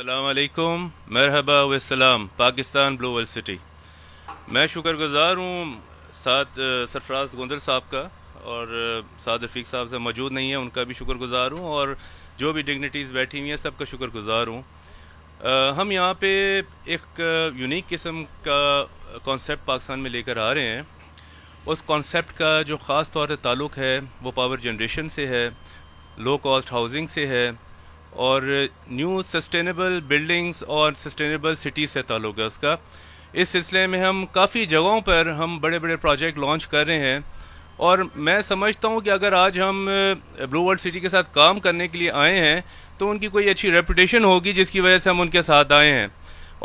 अल्लाम मरहबा वसलाम पाकिस्तान ब्लू वर्ल्ड सिटी मैं शुक्रगुज़ार हूँ साथ सरफराज गोंदर साहब का और साद रफीक साहब से मौजूद नहीं है उनका भी शुक्रगुज़ार हूँ और जो भी डिग्निटीज़ बैठी हुई हैं सबका शुक्रगुज़ार हूँ हम यहाँ पे एक यूनिक किस्म का कॉन्सेप्ट पाकिस्तान में लेकर आ रहे हैं उस कॉन्सेप्ट का जो ख़ास तौर पर ताल्लुक़ है वो पावर जनरेशन से है लो कॉस्ट हाउसिंग से है और न्यू सस्टेनेबल बिल्डिंग्स और सस्टेनेबल सिटीज़ से ताल्लुक है उसका इस सिलसिले में हम काफ़ी जगहों पर हम बड़े बड़े प्रोजेक्ट लॉन्च कर रहे हैं और मैं समझता हूँ कि अगर आज हम ब्लू वर्ल्ड सिटी के साथ काम करने के लिए आए हैं तो उनकी कोई अच्छी रेपूटेशन होगी जिसकी वजह से हम उनके साथ आए हैं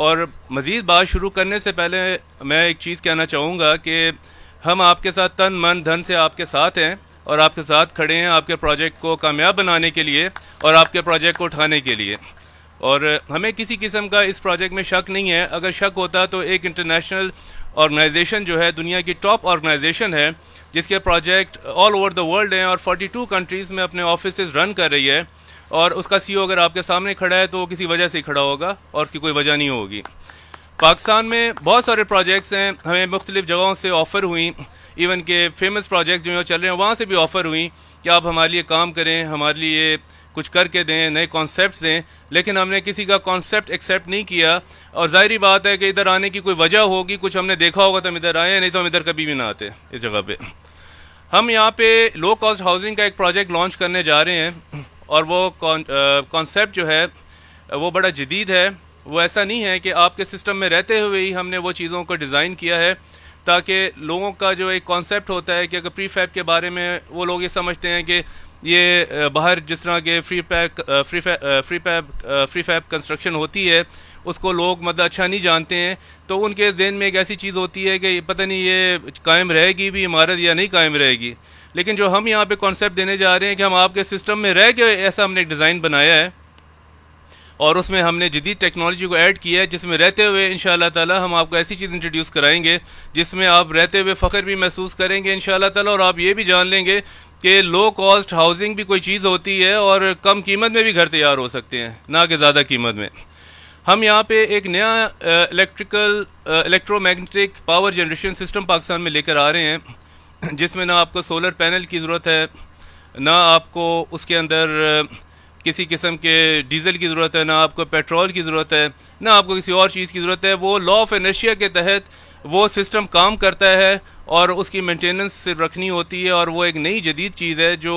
और मज़ीद बात शुरू करने से पहले मैं एक चीज़ कहना चाहूँगा कि हम आपके साथ तन मन धन से आपके साथ हैं और आपके साथ खड़े हैं आपके प्रोजेक्ट को कामयाब बनाने के लिए और आपके प्रोजेक्ट को उठाने के लिए और हमें किसी किस्म का इस प्रोजेक्ट में शक नहीं है अगर शक होता तो एक इंटरनेशनल ऑर्गेनाइजेशन जो है दुनिया की टॉप ऑर्गेनाइजेशन है जिसके project all over the world हैं और 42 कंट्रीज़ में अपने ऑफिस रन कर रही है और उसका सीईओ e अगर आपके सामने खड़ा है तो वो किसी वजह से खड़ा होगा और उसकी कोई वजह नहीं होगी पाकिस्तान में बहुत सारे प्रोजेक्ट्स हैं हमें मुख्तलिफ़ जगहों से ऑफ़र हुई इवन के फेमस प्रोजेक्ट जो है चल रहे हैं वहाँ से भी ऑफ़र हुई कि आप हमारे लिए काम करें हमारे लिए कुछ करके दें नए कॉन्सेप्ट दें लेकिन हमने किसी का कॉन्सेप्ट एक्सेप्ट नहीं किया और जाहिर बात है कि इधर आने की कोई वजह होगी कुछ हमने देखा होगा तो हम इधर आए नहीं तो हम इधर कभी भी ना आते इस जगह पे हम यहाँ पे लो कॉस्ट हाउसिंग का एक प्रोजेक्ट लॉन्च करने जा रहे हैं और वो कॉन्सेप्ट जो है वो बड़ा जदीद है वो ऐसा नहीं है कि आपके सिस्टम में रहते हुए ही हमने वो चीज़ों को डिज़ाइन किया है ताकि लोगों का जो एक कॉन्सेप्ट होता है कि अगर प्री फैब के बारे में वो लोग ये समझते हैं कि ये बाहर जिस तरह के prefab prefab prefab prefab construction होती है उसको लोग मतलब अच्छा नहीं जानते हैं तो उनके जहन में एक ऐसी चीज़ होती है कि पता नहीं ये कायम रहेगी भी इमारत या नहीं कायम रहेगी लेकिन जो हम यहाँ पे कॉन्सेप्ट देने जा रहे हैं कि हम आपके सिस्टम में रह के ऐसा हमने एक डिज़ाइन बनाया है और उसमें हमने जदीद टेक्नोलॉजी को ऐड किया है जिसमें रहते हुए इन ताला हम आपको ऐसी चीज़ इंट्रोड्यूस कराएंगे जिसमें आप रहते हुए फ़ख्र भी महसूस करेंगे इन ताला और आप ये भी जान लेंगे कि लो कॉस्ट हाउसिंग भी कोई चीज़ होती है और कम कीमत में भी घर तैयार हो सकते हैं ना कि ज़्यादा कीमत में हम यहाँ पे एक नया electrical electromagnetic power generation system Pakistan में लेकर आ रहे हैं जिसमें ना आपको सोलर पैनल की ज़रूरत है ना आपको उसके अंदर किसी किस्म के डीजल की ज़रूरत है ना आपको पेट्रोल की ज़रूरत है ना आपको किसी और चीज़ की ज़रूरत है वो लॉ ऑफ एनर्शिया के तहत वो सिस्टम काम करता है और उसकी मेंटेनेंस सिर्फ रखनी होती है और वो एक नई जदीद चीज़ है जो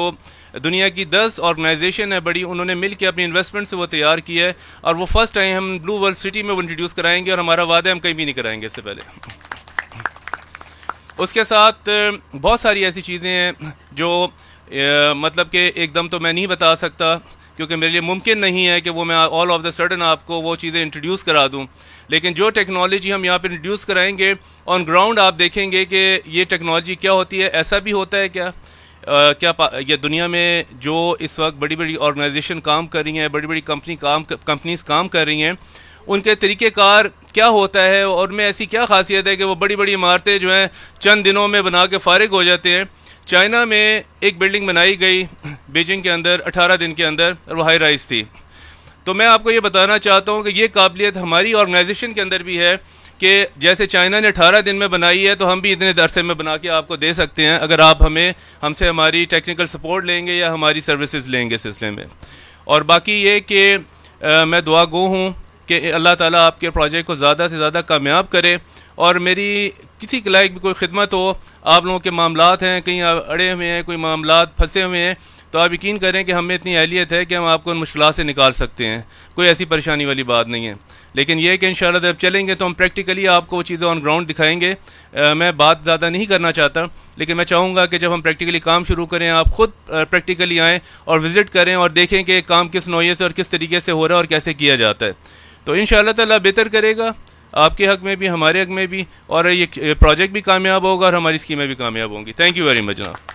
दुनिया की दस ऑर्गेनाइजेशन है बड़ी उन्होंने मिल के अपनी इन्वेस्टमेंट से वो तैयार की है और वो फर्स्ट टाइम हम ब्लू वर्ल्ड सिटी में वो इंट्रोड्यूस कराएंगे और हमारा वादा हम कहीं भी नहीं कराएंगे इससे पहले उसके साथ बहुत सारी ऐसी चीज़ें हैं जो मतलब कि एकदम तो मैं नहीं बता सकता क्योंकि मेरे लिए मुमकिन नहीं है कि वो मैं ऑल ऑफ द सडन आपको वो चीज़ें इंट्रोड्यूस करा दूँ लेकिन जो टेक्नोलॉजी हम यहाँ पर इंट्रोड्यूस कराएंगे ऑन ग्राउंड आप देखेंगे कि ये टेक्नोलॉजी क्या होती है ऐसा भी होता है क्या आ, क्या ये दुनिया में जो इस वक्त बड़ी बड़ी ऑर्गेनाइजेशन काम कर रही हैं बड़ी बड़ी कंपनी काम कंपनीज काम कर रही हैं उनके तरीक़ेकार क्या होता है और उनमें ऐसी क्या खासियत है कि वो बड़ी बड़ी इमारतें जो हैं चंद दिनों में बना के फारग हो जाते हैं चाइना में एक बिल्डिंग बनाई गई बीजिंग के अंदर 18 दिन के अंदर और वो हाई राइज थी तो मैं आपको ये बताना चाहता हूँ कि ये काबिलियत हमारी ऑर्गेनाइजेशन के अंदर भी है कि जैसे चाइना ने 18 दिन में बनाई है तो हम भी इतने दरसे में बना के आपको दे सकते हैं अगर आप हमें हमसे हमारी टेक्निकल सपोर्ट लेंगे या हमारी सर्विसेज लेंगे सिलसिले में और बाकी ये कि मैं दुआ गो हूँ कि अल्लाह ताला आपके प्रोजेक्ट को ज़्यादा से ज़्यादा कामयाब करे और मेरी किसी के लायक भी कोई खिदमत हो आप लोगों के मामला हैं कहीं अड़े हुए हैं कोई मामला फंसे हुए हैं तो आप यकीन करें कि हमें इतनी अहलियत है कि हम आपको उन मुश्किल से निकाल सकते हैं कोई ऐसी परेशानी वाली बात नहीं है लेकिन यह कि इन जब चलेंगे तो हम प्रैक्टिकली आपको वो चीज़ें ऑन ग्राउंड दिखाएंगे आ, मैं बात ज़्यादा नहीं करना चाहता लेकिन मैं चाहूँगा कि जब हम प्रैक्टिकली काम शुरू करें आप ख़ुद प्रैक्टिकली आएँ और विज़िट करें और देखें कि काम किस नोयत से और किस तरीके से हो रहा है और कैसे किया जाता है तो इन शाला बेहतर करेगा आपके हक में भी हमारे हक में भी और ये प्रोजेक्ट भी कामयाब होगा और हमारी स्कीमें भी कामयाब होंगी थैंक यू वेरी मच जनाब